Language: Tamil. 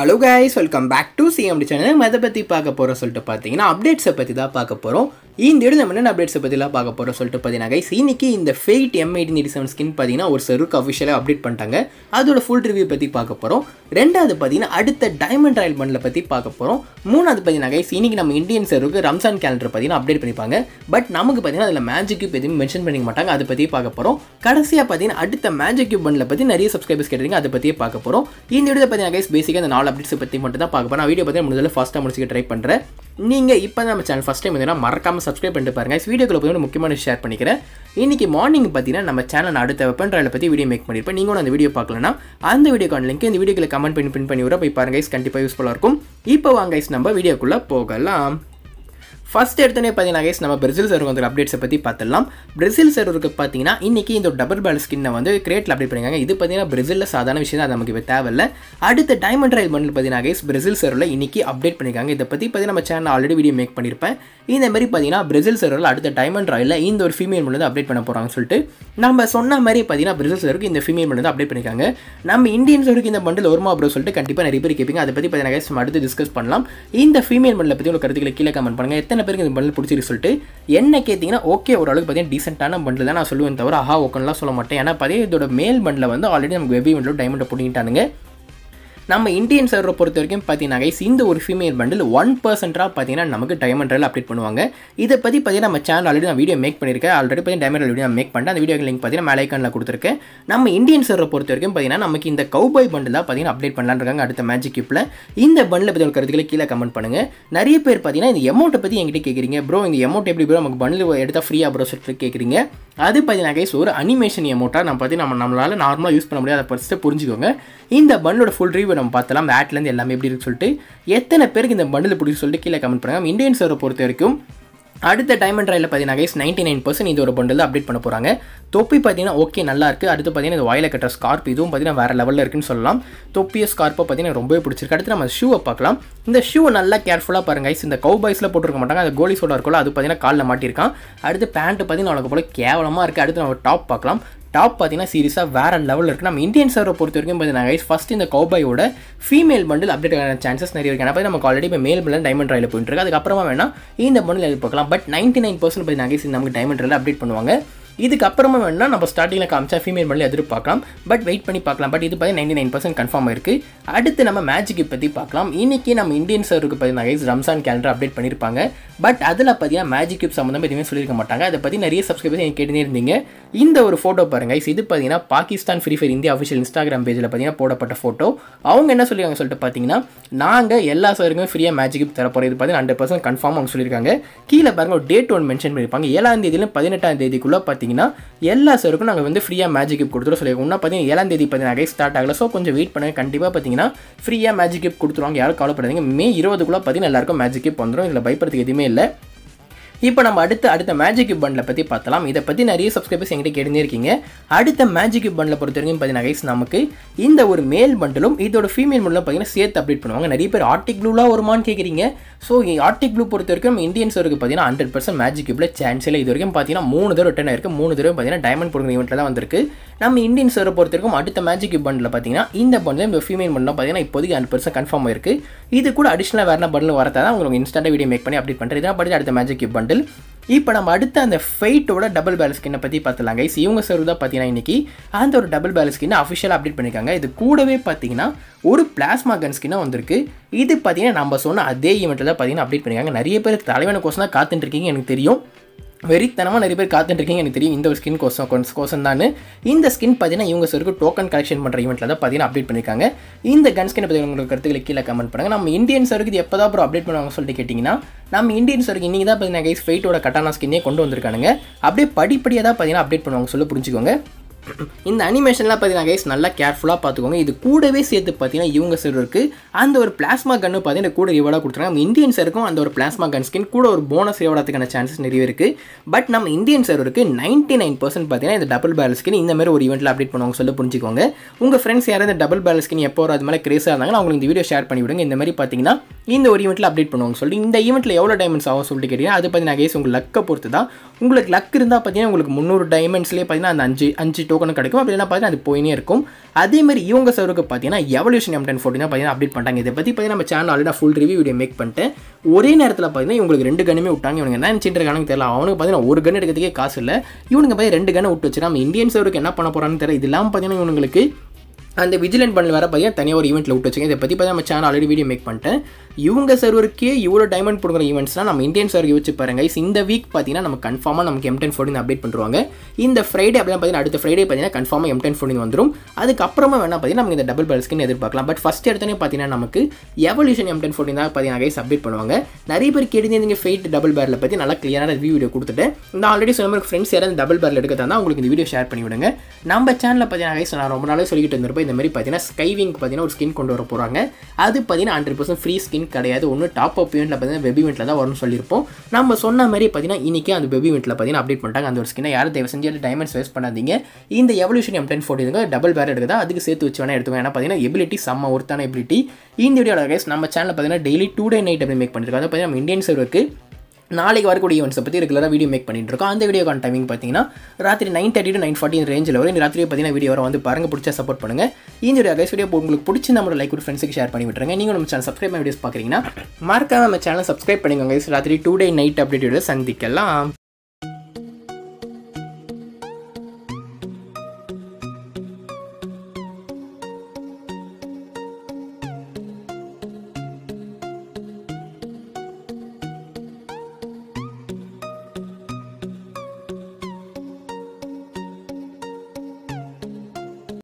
hello guys welcome back to CMT channel எதை பற்றி பார்க்க போகிறோம் சொல்லிட்டு பார்த்தீங்கன்னா அப்டேட்ஸை பற்றி தான் பார்க்க போகிறோம் இந்த இடம் நம்ம என்னென்ன அப்டேட்ஸை பற்றிலாம் பார்க்க போகிறோம் சொல்லிட்டு பார்த்தீங்கன்னா கைஸ் இன்றைக்கி இந்த ஃபெயிட் M eighteen eighty seven skin பார்த்தீங்கன்னா ஒரு செருக்கு அஃபிஷியலாக அப்டேட் பண்ணிட்டாங்க அதோட ஃபுல் ரிவ்யூ பற்றி பார்க்க போகிறோம் ரெண்டாவது பார்த்தீங்கன்னா அடுத்த டைமண்ட் ராயல் பண்டில் பற்றி பார்க்க போகிறோம் மூணாவது பார்த்தீங்கன்னா கைஸ் இன்றைக்கி நம்ம இந்தியன் செருக்கு ரம்சான் கேலண்டர் பார்த்தீங்கன்னா அப்டேட் பண்ணிப்பாங்க பட் நமக்கு பார்த்தீங்கன்னா அதில் மேஜிக் கியூப் எதுவும் மென்ஷன் பண்ணிக்க மாட்டாங்க அதை பற்றி பார்க்க போகிறோம் கடைசியாக பார்த்தீங்கன்னா அடுத்த மேஜிக் கியூப் பண்டில் பற்றி நிறைய சப்ஸ்கிரைபர்ஸ் கேட்டிருக்கீங்க அதை பற்றியே பார்க்க போகிறோம் இந்த இடத்துல பார்த்தீங்கன்னா கைஸ் பேசிக்காக இந்த நாலு அப்டேட்ஸை பற்றி மட்டும் தான் பார்க்க போகிறேன் வீடியோ பற்றி முதல்ல ஃபஸ்ட்டாக முடிச்சுக்க ட்ரை பண்ணுறேன் நீங்கள் இப்போ நம்ம சேனல் ஃபஸ்ட் டைம் வந்து மறக்காமல் சப்ஸ்கிரைப் பண்ணிட்டு பாருங்கள் வீடியோக்குள்ள போய் முக்கியமான ஷேர் பண்ணிக்கிறேன் இன்றைக்கி மார்னிங் பார்த்தீங்கன்னா நம்ம சேனல் அடுத்த வெப்பன் ட்ரையலை பற்றி வீடியோ மேக் பண்ணியிருப்பேன் நீங்களும் அந்த வீடியோ பார்க்கலன்னா அந்த வீடியோக்கான லிங்க் இந்த வீடியோக்கில் கமெண்ட் பண்ணி பின் பண்ணி விட போய் பாருங்க கண்டிப்பாக யூஸ்ஃபுல்லாக இருக்கும் இப்போ வாங்க நம்ம வீடியோக்குள்ளே போகலாம் ஃபஸ்ட் எடுத்தனே பார்த்தீங்கன்னா கேஸ் நம்ம பிரசில் சர்வர் வந்து அப்டேட்ஸை பற்றி பார்த்துடலாம் பிரசில் சர்வருக்கு பார்த்தீங்கன்னா இன்றைக்கி இந்த டபுள் பால் ஸ்கின்னை வந்து கிரேட்டில் அப்டேட் பண்ணியிருக்காங்க இது பார்த்தீங்கன்னா பிரசிலில் சாதாரண விஷயம் தான் நமக்கு இப்போ தேவையில்ல அடுத்த டைமண்ட் ரயில் பண்டில் பார்த்தீங்கன்னா கேஸ் பிரசில் சர்வரில் இன்றைக்கி அப்டேட் பண்ணியிருக்காங்க இதை பற்றி பார்த்தீங்கன்னா நம்ம சேனல் ஆல்ரெடி வீடியோ மேக் பண்ணியிருப்பேன் இந்த மாதிரி பார்த்தீங்கன்னா பிரசில் சர்வரில் அடுத்த டைமண்ட் ராயில் இந்த ஒரு ஃபீமேல் மூலம் அப்டேட் பண்ண போகிறாங்கன்னு சொல்லிட்டு நம்ம சொன்ன மாதிரி பார்த்தீங்கன்னா பிரசில் சர்வருக்கு இந்த ஃபீமேல் மூலம் அப்டேட் பண்ணியிருக்காங்க நம்ம இந்தியன் சர்வருக்கு இந்த பண்டில் வருமா அப்படின்னு சொல்லிட்டு கண்டிப்பாக நிறைய பேர் கேட்பீங்க அதை பற்றி பார்த்தீங்கன்னா கேஸ் நம்ம அடுத்து டிஸ்கஸ் பண்ணலாம் இந்த ஃபீமேல் பண்டில் பற்றி உங்களுக்கு கருத்துக்களை கீழே கமெண்ட் பண்ணுங்கள் எத்தனை எத்தனை பேருக்கு இந்த பண்டில் பிடிச்சிருக்கு சொல்லிட்டு என்ன கேட்டிங்கன்னா ஓகே ஓரளவுக்கு பார்த்தீங்கன்னா டீசெண்டான பண்டில் தான் நான் சொல்லுவேன் தவிர ஆஹா ஓகேலாம் சொல்ல மாட்டேன் ஏன்னா பார்த்தீங்கன்னா இதோட மேல் பண்டில் வந்து ஆல்ரெடி நமக்கு வெவ்வி பண்டில் டைமண்டை பிடிக்கிட்டானுங்க நம்ம இந்தியன் சர்வரை பொறுத்த வரைக்கும் பார்த்தீங்கன்னா இந்த ஒரு ஃபீமேல் பண்டில் ஒன் பர்சன்ட்டாக பார்த்தீங்கன்னா நமக்கு டைமண்ட் ரயில் அப்டேட் பண்ணுவாங்க இதை பற்றி பார்த்தீங்கன்னா நம்ம சேனல் ஆல்ரெடி நான் வீடியோ மேக் பண்ணியிருக்கேன் ஆல்ரெடி பார்த்தீங்கன்னா டைமண்ட் வீடியோ நான் மேக் பண்ணிட்டு அந்த வீடியோ லிங்க் பார்த்தீங்கன்னா மேலைக்கானில் கொடுத்துருக்கேன் நம்ம இந்தியன் சர்வரை பொறுத்த வரைக்கும் பார்த்தீங்கன்னா நமக்கு இந்த கவுபாய் பண்டில் தான் பார்த்தீங்கன்னா அப்டேட் பண்ணலான்னு இருக்காங்க அடுத்த மேஜிக் கிப்பில் இந்த பண்டில் பற்றி ஒரு கருத்துக்களை கீழே கமெண்ட் பண்ணுங்கள் நிறைய பேர் பார்த்தீங்கன்னா இந்த எமௌண்ட்டை பற்றி என்கிட்ட கேட்குறீங்க ப்ரோ இந்த எமௌண்ட் எப்படி ப்ரோ நமக்கு பண்டில் எடுத்தால் ஃப்ரீயாக ப்ரோ சொல்லிட்டு கேட்குறீங்க அது பார்த்தீங்கன்னா கைஸ் ஒரு அனிமேஷன் எமௌண்ட்டாக நம்ம பார்த்தீங்கன்னா நம்ம நம்மளால் நார்மலாக யூஸ் பண்ண முடியாது அதை ஃபஸ்ட்டு புரிஞ்சுக்கோங்க இந்த பண்டோட ஃபுல் ரீவ் நம்ம பார்த்தலாம் ஆட்லேருந்து எல்லாமே எப்படி இருக்குன்னு சொல்லிட்டு எத்தனை பேருக்கு இந்த பண்டில் பிடிச்சி சொல்லிட்டு கீழே கமெண்ட் பண்ணுங்க இந்தியன் சர்வை பொறுத்த வரைக்கும் அடுத்த டைமண்ட் ராயில் பார்த்தீங்கன்னா கைஸ் நைன்டி நைன் பர்சன்ட் இது ஒரு பண்டில் அப்டேட் பண்ண போகிறாங்க தொப்பி பார்த்தீங்கன்னா ஓகே நல்லா இருக்குது அடுத்து பார்த்தீங்கன்னா இந்த வயலை கட்டுற ஸ்கார்ப் இதுவும் பார்த்தீங்கன்னா வேறு லெவலில் இருக்குன்னு சொல்லலாம் தொப்பியை ஸ்கார்ப்பை பார்த்தீங்கன்னா ரொம்பவே பிடிச்சிருக்கு அடுத்து நம்ம ஷூவை பார்க்கலாம் இந்த ஷூவை நல்லா கேர்ஃபுல்லாக பாருங்க கைஸ் இந்த கவு பாய்ஸில் போட்டுருக்க மாட்டாங்க அந்த கோலி சோடா இருக்கோல அது பார்த்தீங்கன்னா காலில் மாட்டியிருக்கான் அடுத்து பேண்ட்டு பார்த்தீங்கன்னா அவனுக்கு போல கேவலமாக இருக்குது அடுத்து நம்ம டாப் பார்க்கலாம் டாப் பார்த்தீங்கன்னா சீரியஸாக வேறு லெவலில் இருக்குது நம்ம இந்தியன் சர்வை பொறுத்த வரைக்கும் பார்த்தீங்கன்னா ஃபஸ்ட் இந்த கோபாயோட ஃபீமேல் பண்டில் அப்டேட் ஆகிற சான்சஸ் நிறைய இருக்குது ஏன்னா நமக்கு ஆல்ரெடி இப்போ மேல் பண்டில் டைமண்ட் ராயில் போயிட்டு இருக்கு அதுக்கப்புறமா வேணால் இந்த பண்டில் பார்க்கலாம் பட் நைன்ட்டி நைன் பர்சன்ட் பார்த்தீங்கன்னா கைஸ் நமக்கு டைமண்ட் ராயில் அப்டேட் பண்ணுவாங்க இதுக்கப்புறமா வேணால் நம்ம ஸ்டார்டிங்கில் காமிச்சா ஃபீமேல் மொழியில் எதிர்பார்க்கலாம் பட் வெயிட் பண்ணி பார்க்கலாம் பட் இது பார்த்து நைன்டி நைன் பர்சன்ட் கன்ஃபார்ம் இருக்குது அடுத்து நம்ம மேஜிக்கை பற்றி பார்க்கலாம் இன்றைக்கி நம்ம இந்தியன் சருக்கு பார்த்தீங்கன்னா கைஸ் ரம்சான் கேலண்டர் அப்டேட் பண்ணியிருப்பாங்க பட் அதில் பார்த்தீங்கன்னா மேஜிக் கியூப் சம்மந்தமாக எதுவுமே சொல்லியிருக்க மாட்டாங்க அதை பற்றி நிறைய சப்ஸ்கிரைபர்ஸ் நீங்கள் கேட்டுனே இருந்தீங்க இந்த ஒரு ஃபோட்டோ பாருங்க கைஸ் இது பார்த்தீங்கன்னா Pakistan free fire India official Instagram பேஜில் பார்த்தீங்கன்னா போடப்பட்ட ஃபோட்டோ அவங்க என்ன சொல்லியிருக்காங்க சொல்லிட்டு பார்த்தீங்கன்னா நாங்கள் எல்லா சருக்கும் ஃப்ரீயாக மேஜிக் கியூப் தரப்போகிறது இது பார்த்தீங்கன்னா ஹண்ட்ரட் பர்சன்ட் கன்ஃபார்ம் அவங்க சொல்லியிருக்காங்க கீழே பாருங்க ஒரு டேட் ஒன்று மென்ஷன் பண்ணியிருப்பாங்க ஏழாம் தேதியிலும் பதினெட்டாம் தேதிக்குள்ளே பார்த்தீங்கன்னா எல்லா சருக்கும் நாங்கள் வந்து ஃப்ரீயாக மேஜிக் கிப் கொடுத்துருவோம் சொல்லி ஒன்றா பார்த்தீங்கன்னா ஏழாம் தேதி பார்த்தீங்கன்னா ஸ்டார்ட் ஆகல ஸோ கொஞ்சம் வெயிட் பண்ணி கண்டிப்பாக பார்த்தீங்கன்னா ஃப்ரீயாக மேஜிக் கிப் கொடுத்துருவாங்க யாரும் கவலைப்படாதீங்க மே இருபதுக்குள்ளே பார்த்தீங்கன்னா எல்லாருக்கும் மேஜிக் கிப் வந்துடும் இதில் பயப்படுறதுக்கு எதுவுமே இல்லை இப்போ நம்ம அடுத்து அடுத்த மேஜிக் பண்டில் பற்றி பார்த்தலாம் இதை பற்றி நிறைய சப்ஸ்கிரைபர்ஸ் எங்கிட்ட கேட்டுருக்கீங்க அடுத்த மேஜிக் பண்டில் பொறுத்த வரைக்கும் பார்த்தீங்கன்னா நமக்கு இந்த ஒரு மேல் பண்டிலும் இதோட ஃபீமேல் பண்டிலும் பார்த்தீங்கன்னா சேர்த்து அப்டேட் பண்ணுவாங்க நிறைய பேர் ஆர்டிக் ப்ளூலாம் வருமானு கேட்குறீங்க ஸோ ஆர்டிக் ப்ளூ பொறுத்த வரைக்கும் இந்தியன்ஸ் வரைக்கும் பார்த்தீங்கன்னா ஹண்ட்ரட் பர்சன்ட் மேஜிக் கியூபில் சான்ஸ் இல்லை இது வரைக்கும் பார்த்தீங்கன்னா மூணு தடவை ரிட்டர்ன் ஆயிருக்கு மூணு தடவை பார்த்தீங்கன்னா டைமண்ட் கொடுக்குற ஈவெண்ட்டில் தான் வந்திருக்கு நம்ம இந்தியன்ஸ் வரை பொறுத்த வரைக்கும் அடுத்த மேஜிக் பண்டில் பார்த்தீங்கன்னா இந்த பண்டில் இந்த ஃபீமேல் பண்டில் பார்த்தீங்கன்னா இப்போதைக்கு ஹண்ட்ரட் பர்சன்ட் கன்ஃபார்ம் ஆயிருக்கு இது கூட அடிஷனல் வேறு பண்டில் வரதான் உங்களுக்கு இன்ஸ்டாண்டாக வீடியோ மேக் பண்ணி அப்டேட் பண்ணுறது இதெல்லாம் பார்த்து அடுத்த மேஜிக் பண்டில் மாடல் இப்போ நம்ம அடுத்த அந்த ஃபைட்டோட டபுள் பேலஸ் ஸ்கின்னை பற்றி பார்த்துலாங்க கைஸ் இவங்க சர்வ் தான் பார்த்தீங்கன்னா இன்றைக்கி அந்த ஒரு டபுள் பேலஸ் ஸ்கின்னை அஃபிஷியலாக அப்டேட் பண்ணியிருக்காங்க இது கூடவே பார்த்தீங்கன்னா ஒரு பிளாஸ்மா கன் ஸ்கின்னாக வந்திருக்கு இது பார்த்தீங்கன்னா நம்ம சொன்ன அதே ஈவெண்ட்டில் பார்த்தீங்கன்னா அப்டேட் பண்ணியிருக்காங்க நிறைய பேர் தலைவனுக்கோசம் தான் காத்துட்டு இருக்கீங்க எனக்கு தெரியும் வெறித்தனமாக நிறைய பேர் காத்துட்ருக்கீங்க எனக்கு தெரியும் இந்த ஒரு ஸ்கின் கோசம் கோசம் தான் இந்த ஸ்கின் பார்த்தீங்கன்னா இவங்க சொருக்கு டோக்கன் கலெக்ஷன் பண்ணுற ஈவெண்ட்டில் தான் பார்த்தீங்கன்னா அப்டேட் பண்ணியிருக்காங்க இந்த கன் ஸ்கின் பற்றி உங்களுக்கு கருத்துக்களை கீழே கமெண்ட் பண்ணுங்கள் நம்ம இந்தியன் சருக்கு இது எப்போ தான் அப்புறம் அப்டேட் பண்ணுவாங்க சொல்லிட்டு கேட்டிங்கன்னா நம்ம இந்தியன் சருக்கு இன்றைக்கி தான் பார்த்தீங்கன்னா கைஸ் ஃபைட்டோட கட்டான ஸ்கின்னே கொண்டு வந்திருக்கானுங்க அப்படியே படிப்படியாக தான் பார்த்தீங்கன்னா அப்டேட் பண்ணுவாங்க சொல்ல புரிஞ்சுக்கோங்க இந்த அனிமேஷன்லாம் பார்த்தீங்கன்னா கைஸ் நல்லா கேர்ஃபுல்லாக பார்த்துக்கோங்க இது கூடவே சேர்த்து பார்த்தீங்கன்னா இவங்க சைடு இருக்குது அந்த ஒரு பிளாஸ்மா கன்னு பார்த்தீங்கன்னா கூட ரிவார்டாக கொடுத்துருக்காங்க நம்ம இந்தியன் சருக்கும் அந்த ஒரு பிளாஸ்மா கன் ஸ்கின் கூட ஒரு போனஸ் ரிவார்டாதுக்கான சான்சஸ் நிறைய இருக்குது பட் நம்ம இந்தியன் இருக்குது நைன்ட்டி நைன் பர்சன்ட் பார்த்தீங்கன்னா இந்த டபுள் பேரல் ஸ்கின் இந்த மாதிரி ஒரு ஈவெண்ட்டில் அப்டேட் பண்ணுவாங்க சொல்ல புரிஞ்சுக்கோங்க உங்கள் ஃப்ரெண்ட்ஸ் யாராவது இந்த டபுள் பேரல் ஸ்கின் எப்போ அது மேலே கிரேஸாக இருந்தாங்கன்னா அவங்களுக்கு இந்த வீடியோ ஷேர் பண்ணி விடுங்க இந்த மாதிரி பார்த்தீங்கன்னா இந்த ஒரு ஈவெண்ட்டில் அப்டேட் பண்ணுவாங்க சொல்லிட்டு இந்த ஈவெண்ட்டில் எவ்வளோ டைமண்ட்ஸ் ஆகும் சொல்லிட்டு கேட்டீங்கன்னா அது பார்த்தீங்கன்னா கேஸ் உங்கள் லக்கை பொறுத்து தான் உங்களுக்கு லக் இருந்தால் பார்த்தீங்கன்னா உங்களுக்கு முந்நூறு டைமண்ட்ஸ்லேயே பார்த்தீங்கன்னா அந்த அஞ்சு அஞ்சு டோக்கன் கிடைக்கும் அப்படின்னா பார்த்தீங்கன்னா அது போயினே இருக்கும் அதேமாதிரி இவங்க சவருக்கு பார்த்தீங்கன்னா எவல்யூஷன் எம் டென் ஃபோர்ட்டினா பார்த்தீங்கன்னா அப்டேட் பண்ணிட்டாங்க இதை பற்றி பார்த்தீங்கன்னா நம்ம channel already full review video make பண்ணிட்டேன் ஒரே நேரத்தில் பார்த்தீங்கன்னா இவங்களுக்கு ரெண்டு கன்னுமே விட்டாங்க இவனுக்கு என்ன நினச்சிட்டு தெரியல அவனுக்கு பார்த்தீங்கன்னா ஒரு கன் எடுக்கிறதுக்கே காசு இல்லை இவனுக்கு பார்த்தீங்கன்னா ரெண்டு கன்னு விட்டு வச்சு நம்ம இந்தியன் சவருக்கு என்ன பண்ண போகிறான்னு தெரியல இதெல்லாம் பார்த்தீங்கன்னா இவங்களுக்கு அந்த விஜிலன் பண்ணல வர பார்த்தீங்கன்னா தனியாக ஒரு ஈவெண்ட்டில் விட்டு வச்சுங்க இதை பற்றி பார்த்தீங்கன்னா நம்ம சேனல் ஆல்ரெடி வீடியோ மேக் பண்ணிட்டேன் இவங்க சர்வருக்கே இவ்வளோ டைமண்ட் கொடுக்குற ஈவெண்ட்ஸ்லாம் நம்ம இந்தியன் சர்வர் யோசிச்சு பாருங்க இந்த வீக் பார்த்தீங்கன்னா நம்ம கன்ஃபார்மாக நமக்கு எம் டென் ஃபோர்டின் அப்டேட் பண்ணுவாங்க இந்த ஃப்ரைடே அப்படின்னு பார்த்தீங்கன்னா அடுத்த ஃப்ரைடே பார்த்தீங்கன்னா கன்ஃபார்மாக எம் டென் ஃபோர்டின் வந்துடும் அதுக்கப்புறமா வேணா பார்த்தீங்கன்னா நமக்கு இந்த டபுள் பேல் ஸ்கின் எதிர்பார்க்கலாம் பட் ஃபஸ்ட் எடுத்தனே பார்த்தீங்கன்னா நமக்கு எவல்யூஷன் எம் டென் ஃபோர்டின் தான் பார்த்தீங்கன்னா கைஸ் அப்டேட் பண்ணுவாங்க நிறைய பேர் கேட்டிருந்தீங்க ஃபேட் டபுள் பேரில் பற்றி நல்லா கிளியரான ரிவ்யூ வீடியோ கொடுத்துட்டு இந்த ஆல்ரெடி சொன்ன மாதிரி ஃப்ரெண்ட்ஸ் யாராவது டபுள் பேரில் எடுக்கிறதா உங்களுக்கு இந்த வீடியோ ஷேர் பண்ணி விடுங்க நம்ம சேனலில் பார்த்தீங்கன்னா கைஸ் நான் ரொம்ப நாளே சொல்லிட்டு இருந்திருப்பேன் இந்த மாதிரி பார்த்தீங்கன்னா ஸ்கைவிங் பார்த்தீங்கன்னா ஒரு ஸ்கின் கொண்டு வர போகிறாங்க அது பார்த்தீங்கன்னா ஹண்ட்ரட் பர்சன்ட் ஃப்ரீ ஸ்கின் கிடையாது ஒன்று டாப் அப் இவெண்ட்டில் பார்த்தீங்கன்னா வெப் இவெண்ட்டில் தான் வரும்னு சொல்லியிருப்போம் நம்ம சொன்ன மாதிரி பார்த்தீங்கன்னா இன்றைக்கி அந்த வெப் இவெண்ட்டில் பார்த்தீங்கன்னா அப்டேட் பண்ணிட்டாங்க அந்த ஒரு ஸ்கின்னை யாரும் தயவு செஞ்சு டைமண்ட்ஸ் வேஸ்ட் பண்ணாதீங்க இந்த எவல்யூஷன் எம் டென் ஃபோர்ட்டிங்க டபுள் பேர் எடுக்குது அதுக்கு சேர்த்து வச்சு வேணா எடுத்துக்கோங்க ஏன்னா பார்த்தீங்கன்னா எபிலிட்டி செம்ம ஒருத்தான எபிலிட்டி இந்த வீடியோவில் கேஸ் நம்ம சேனலில் பார்த்தீங்கன்னா டெய்லி டூ டே நைட் அப்படி மேக் பண்ணியிருக்கோம் அதை பார்த்தீங்கன்னா நம்ம இந்தியன் சர்வருக்கு நாளைக்கு வரக்கூடிய ஈவெண்ட்ஸை பற்றி ரெகுலராக வீடியோ மேக் பண்ணிட்டு இருக்கோம் அந்த வீடியோக்கான டைமிங் பார்த்தீங்கன்னா ராத்திரி nine thirty to nine forty ரேஞ்சில் வரும் ராத்திரி பார்த்தீங்கன்னா வீடியோ வந்து பாருங்க பிடிச்சா சப்போர்ட் பண்ணுங்கள் இந்த வீடியோ கைஸ் வீடியோ உங்களுக்கு பிடிச்ச நம்மளோட லைக் ஒரு ஃப்ரெண்ட்ஸுக்கு ஷேர் பண்ணி விட்டுருங்க நீங்கள் நம்ம சேனல் சப்ஸ்கிரைப் வீடியோஸ் பார்க்குறீங்கன்னா மறக்காம நம்ம சேனல் சப்ஸ்கிரைப் பண்ணிக்கோங்க ராத்திரி டூ டே நைட் அப்டேட் சந்திக்கலாம்